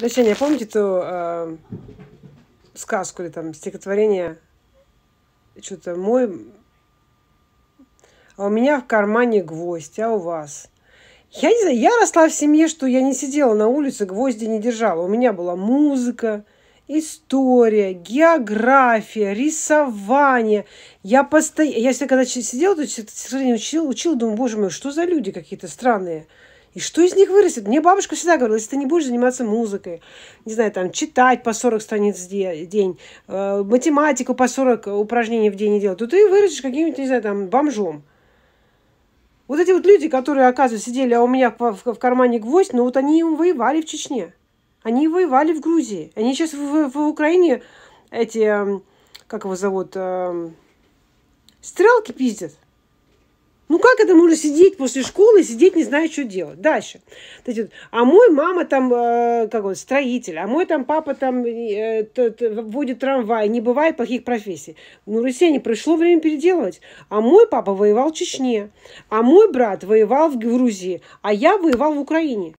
Значение, помните ту э, эм, сказку или там стихотворение? Что-то мой... А у меня в кармане гвоздь, а у вас? Я не знаю, я росла в семье, что я не сидела на улице, гвозди не держала. У меня была музыка, история, география, рисование. Я постоянно... Я всегда, когда сидела, то стихотворение учил, учила, думаю, боже мой, что за люди какие-то странные. И что из них вырастет? Мне бабушка всегда говорила, если ты не будешь заниматься музыкой, не знаю, там, читать по 40 страниц в день, э, математику по 40 упражнений в день делать, то ты вырастешь каким-нибудь, не знаю, там, бомжом. Вот эти вот люди, которые, оказывается, сидели, а у меня в, в, в кармане гвоздь, ну вот они воевали в Чечне. Они воевали в Грузии. Они сейчас в, в, в Украине эти, эм, как его зовут, э, стрелки пиздят как это можно сидеть после школы, сидеть, не зная, что делать? Дальше. А мой мама там, э, как он, строитель, а мой там папа там э, водит трамвай, не бывает плохих профессий. Ну, россияне, пришло время переделывать. А мой папа воевал в Чечне, а мой брат воевал в Грузии, а я воевал в Украине.